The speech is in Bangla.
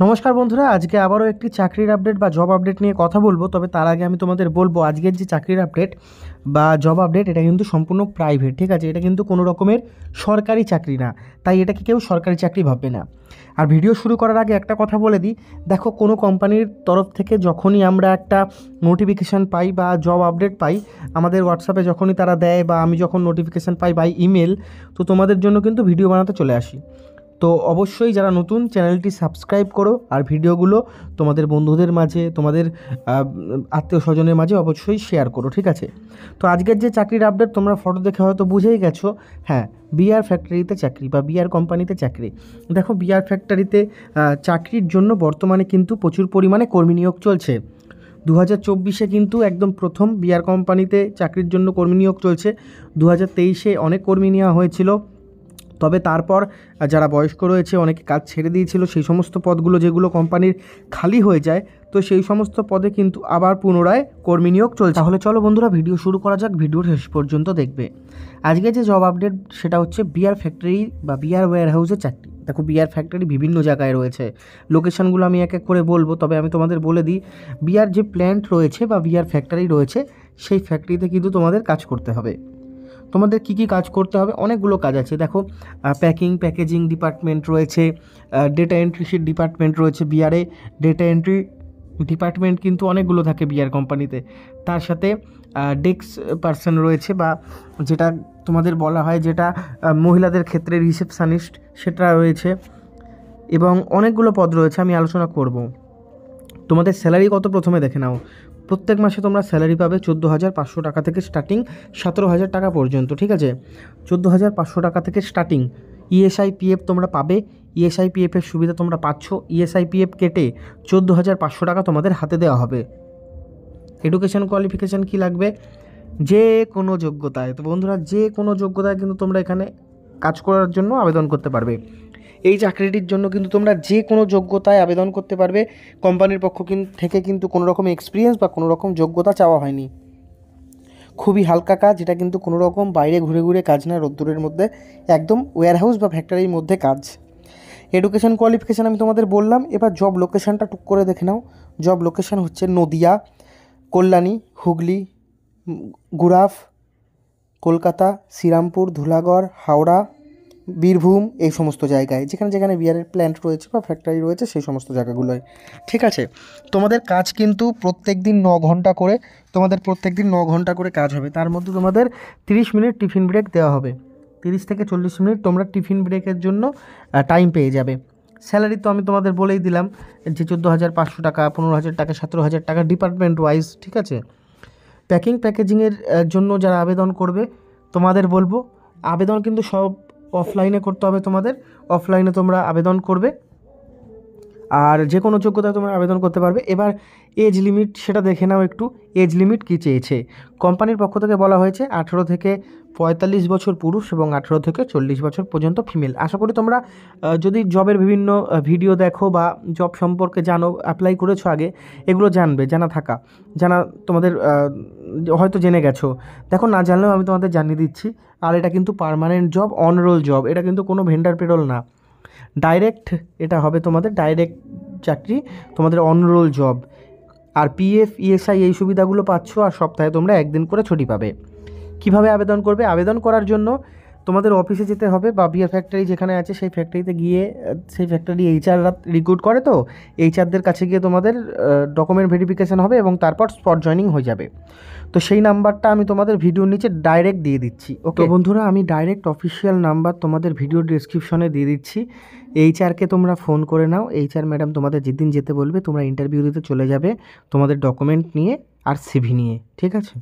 নমস্কার বন্ধুরা আজকে আবারও একটি চাকরির আপডেট বা জব আপডেট নিয়ে কথা বলবো তবে তার আগে আমি তোমাদের বলবো আজকের যে চাকরির আপডেট বা জব আপডেট এটা কিন্তু সম্পূর্ণ প্রাইভেট ঠিক আছে এটা কিন্তু কোনো রকমের সরকারি চাকরি না তাই এটাকে কেউ সরকারি চাকরি ভাববে না আর ভিডিও শুরু করার আগে একটা কথা বলে দিই দেখো কোনো কোম্পানির তরফ থেকে যখনই আমরা একটা নোটিফিকেশান পাই বা জব আপডেট পাই আমাদের হোয়াটসঅ্যাপে যখনই তারা দেয় বা আমি যখন নোটিফিকেশান পাই বাই ইমেল তো তোমাদের জন্য কিন্তু ভিডিও বানাতে চলে আসি তো অবশ্যই যারা নতুন চ্যানেলটি সাবস্ক্রাইব করো আর ভিডিওগুলো তোমাদের বন্ধুদের মাঝে তোমাদের আত্মীয় স্বজনের মাঝে অবশ্যই শেয়ার করো ঠিক আছে তো আজকের যে চাকরির আপডেট তোমরা ফটো দেখে হয়তো বুঝেই গেছো হ্যাঁ বিআর ফ্যাক্টরিতে চাকরি বা বিআর কোম্পানিতে চাকরি দেখো বিআর ফ্যাক্টরিতে চাকরির জন্য বর্তমানে কিন্তু প্রচুর পরিমাণে কর্মী নিয়োগ চলছে দু হাজার চব্বিশে কিন্তু একদম প্রথম বিআর কোম্পানিতে চাকরির জন্য কর্মী নিয়োগ চলছে দু হাজার তেইশে অনেক কর্মী নেওয়া হয়েছিল তবে তারপর যারা বয়স্ক রয়েছে অনেকে কাজ ছেড়ে দিয়েছিল সেই সমস্ত পদগুলো যেগুলো কোম্পানির খালি হয়ে যায় তো সেই সমস্ত পদে কিন্তু আবার পুনরায় কর্মী নিয়োগ চলছে তাহলে চলো বন্ধুরা ভিডিও শুরু করা যাক ভিডিওর শেষ পর্যন্ত দেখবে আজকে যে জব আপডেট সেটা হচ্ছে বিয়ার ফ্যাক্টরি বা বিয়ার ওয়্যার হাউসে চাকরি দেখো বিয়ার ফ্যাক্টরি বিভিন্ন জায়গায় রয়েছে লোকেশানগুলো আমি এক এক করে বলবো তবে আমি তোমাদের বলে দিই বিয়ার যে প্ল্যান্ট রয়েছে বা বিয়ার ফ্যাক্টরি রয়েছে সেই ফ্যাক্টরিতে কিন্তু তোমাদের কাজ করতে হবে তোমাদের কি কি কাজ করতে হবে অনেকগুলো কাজ আছে দেখো প্যাকিং প্যাকেজিং ডিপার্টমেন্ট রয়েছে ডেটা এন্ট্রি শিট ডিপার্টমেন্ট রয়েছে বিআরএ ডেটা এন্ট্রি ডিপার্টমেন্ট কিন্তু অনেকগুলো থাকে বিআর কোম্পানিতে তার সাথে ডেস্ক পার্সন রয়েছে বা যেটা তোমাদের বলা হয় যেটা মহিলাদের ক্ষেত্রে রিসেপশানিস্ট সেটা রয়েছে এবং অনেকগুলো পদ রয়েছে আমি আলোচনা করব তোমাদের স্যালারি কত প্রথমে দেখে নাও প্রত্যেক মাসে তোমরা স্যালারি পাবে চোদ্দো হাজার পাঁচশো টাকা থেকে স্টার্টিং সতেরো হাজার টাকা পর্যন্ত ঠিক আছে চোদ্দো হাজার পাঁচশো টাকা থেকে স্টার্টিং ইএসআই e পিএফ তোমরা পাবে ইএসআই e পিএফের সুবিধা তোমরা পাচ্ছ ইএসআই e পিএফ কেটে চোদ্দো হাজার পাঁচশো টাকা তোমাদের হাতে দেওয়া হবে এডুকেশন কোয়ালিফিকেশান কী লাগবে যে কোনো যোগ্যতায় তো বন্ধুরা যে কোনো যোগ্যতায় কিন্তু তোমরা এখানে কাজ করার জন্য আবেদন করতে পারবে এই চাকরিটির জন্য কিন্তু তোমরা যে কোনো যোগ্যতায় আবেদন করতে পারবে কোম্পানির পক্ষ থেকে কিন্তু কোনো রকম এক্সপিরিয়েন্স বা কোনো রকম যোগ্যতা চাওয়া হয়নি খুবই হালকা কাজ এটা কিন্তু কোনো রকম বাইরে ঘুরে ঘুরে কাজ না রোদ্দুরের মধ্যে একদম ওয়্যারহাউস বা ফ্যাক্টরির মধ্যে কাজ এডুকেশন কোয়ালিফিকেশান আমি তোমাদের বললাম এবার জব লোকেশানটা টুক করে দেখে নাও জব লোকেশান হচ্ছে নদিয়া কল্যাণী হুগলি গুরাফ কলকাতা শ্রীরামপুর ধুলাগড় হাওড়া বীরভূম এই সমস্ত জায়গায় যেখানে যেখানে বিয়ারের প্ল্যান্ট রয়েছে বা ফ্যাক্টরি রয়েছে সেই সমস্ত জায়গাগুলোয় ঠিক আছে তোমাদের কাজ কিন্তু প্রত্যেক দিন ন ঘন্টা করে তোমাদের প্রত্যেক দিন ন ঘন্টা করে কাজ হবে তার মধ্যে তোমাদের 30 মিনিট টিফিন ব্রেক দেওয়া হবে 30 থেকে চল্লিশ মিনিট তোমরা টিফিন ব্রেকের জন্য টাইম পেয়ে যাবে স্যালারি তো আমি তোমাদের বলেই দিলাম যে চোদ্দো হাজার পাঁচশো টাকা পনেরো হাজার টাকা সতেরো হাজার টাকা ডিপার্টমেন্ট ওয়াইজ ঠিক আছে প্যাকিং প্যাকেজিংয়ের জন্য যারা আবেদন করবে তোমাদের বলবো আবেদন কিন্তু সব অফলাইনে করতে হবে তোমাদের অফলাইনে তোমরা আবেদন করবে আর যে কোনো যোগ্যতায় তোমরা আবেদন করতে পারবে এবার এজ লিমিট সেটা দেখে নাও একটু এজ লিমিট কী চেয়েছে কোম্পানির পক্ষ থেকে বলা হয়েছে আঠেরো থেকে পঁয়তাল্লিশ বছর পুরুষ এবং আঠেরো থেকে চল্লিশ বছর পর্যন্ত ফিমেল আশা করি তোমরা যদি জবের বিভিন্ন ভিডিও দেখো বা জব সম্পর্কে জানো অ্যাপ্লাই করেছো আগে এগুলো জানবে জানা থাকা জানা তোমাদের হয়তো জেনে গেছো দেখো না জানলেও আমি তোমাদের জানিয়ে দিচ্ছি আর এটা কিন্তু পারমানেন্ট জব অনরোল জব এটা কিন্তু কোনো ভেন্ডার পেরোল না ডাইরেক্ট এটা হবে তোমাদের ডাইরেক্ট চাকরি তোমাদের অনরোল জব আর পিএফ ইএসআই e এই সুবিধাগুলো পাচ্ছ আর সপ্তাহে তোমরা একদিন করে ছুটি পাবে কিভাবে আবেদন করবে আবেদন করার জন্য তোমাদের অফিসে যেতে হবে বা বিয়ার ফ্যাক্টরি যেখানে আছে সেই ফ্যাক্টরিতে গিয়ে সেই ফ্যাক্টরি এইচআররা রিক্রুট করে তো এইচআরদের কাছে গিয়ে তোমাদের ডকুমেন্ট ভেরিফিকেশান হবে এবং তারপর স্পট জয়নিং হয়ে যাবে তো সেই নাম্বারটা আমি তোমাদের ভিডিওর নিচে ডাইরেক্ট দিয়ে দিচ্ছি ওকে বন্ধুরা আমি ডাইরেক্ট অফিসিয়াল নাম্বার তোমাদের ভিডিও ডিসক্রিপশনে দিয়ে দিচ্ছি এইচআরকে তোমরা ফোন করে নাও এইচআর ম্যাডাম তোমাদের যেদিন যেতে বলবে তোমরা ইন্টারভিউ দিতে চলে যাবে তোমাদের ডকুমেন্ট নিয়ে আর সিভি নিয়ে ঠিক আছে